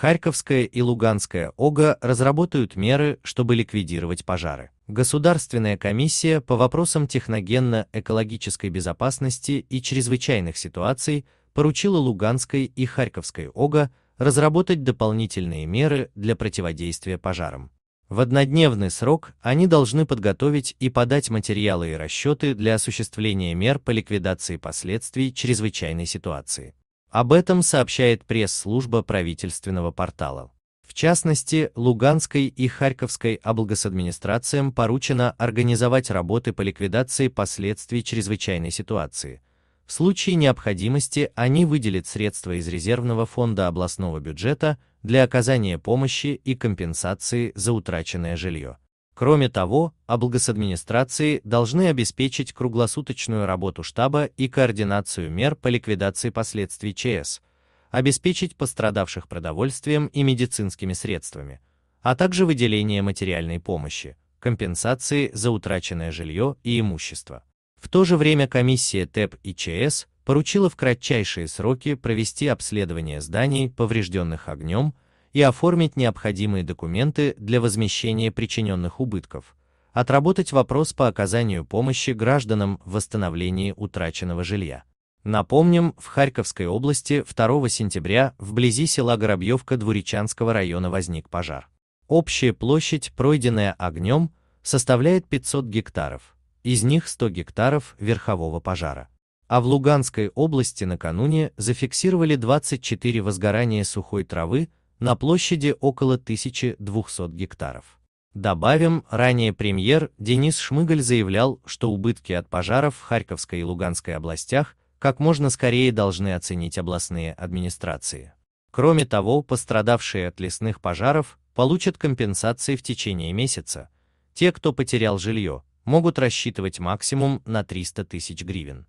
Харьковская и Луганская ОГА разработают меры, чтобы ликвидировать пожары. Государственная комиссия по вопросам техногенно-экологической безопасности и чрезвычайных ситуаций поручила Луганской и Харьковской ОГА разработать дополнительные меры для противодействия пожарам. В однодневный срок они должны подготовить и подать материалы и расчеты для осуществления мер по ликвидации последствий чрезвычайной ситуации. Об этом сообщает пресс-служба правительственного портала. В частности, Луганской и Харьковской облгосадминистрациям поручено организовать работы по ликвидации последствий чрезвычайной ситуации. В случае необходимости они выделят средства из резервного фонда областного бюджета для оказания помощи и компенсации за утраченное жилье. Кроме того, облгосадминистрации должны обеспечить круглосуточную работу штаба и координацию мер по ликвидации последствий ЧС, обеспечить пострадавших продовольствием и медицинскими средствами, а также выделение материальной помощи, компенсации за утраченное жилье и имущество. В то же время комиссия ТЭП и ЧС поручила в кратчайшие сроки провести обследование зданий, поврежденных огнем, и оформить необходимые документы для возмещения причиненных убытков, отработать вопрос по оказанию помощи гражданам в восстановлении утраченного жилья. Напомним, в Харьковской области 2 сентября вблизи села Горобьевка Двуречанского района возник пожар. Общая площадь, пройденная огнем, составляет 500 гектаров, из них 100 гектаров верхового пожара. А в Луганской области накануне зафиксировали 24 возгорания сухой травы, на площади около 1200 гектаров. Добавим, ранее премьер Денис Шмыгаль заявлял, что убытки от пожаров в Харьковской и Луганской областях как можно скорее должны оценить областные администрации. Кроме того, пострадавшие от лесных пожаров получат компенсации в течение месяца. Те, кто потерял жилье, могут рассчитывать максимум на 300 тысяч гривен.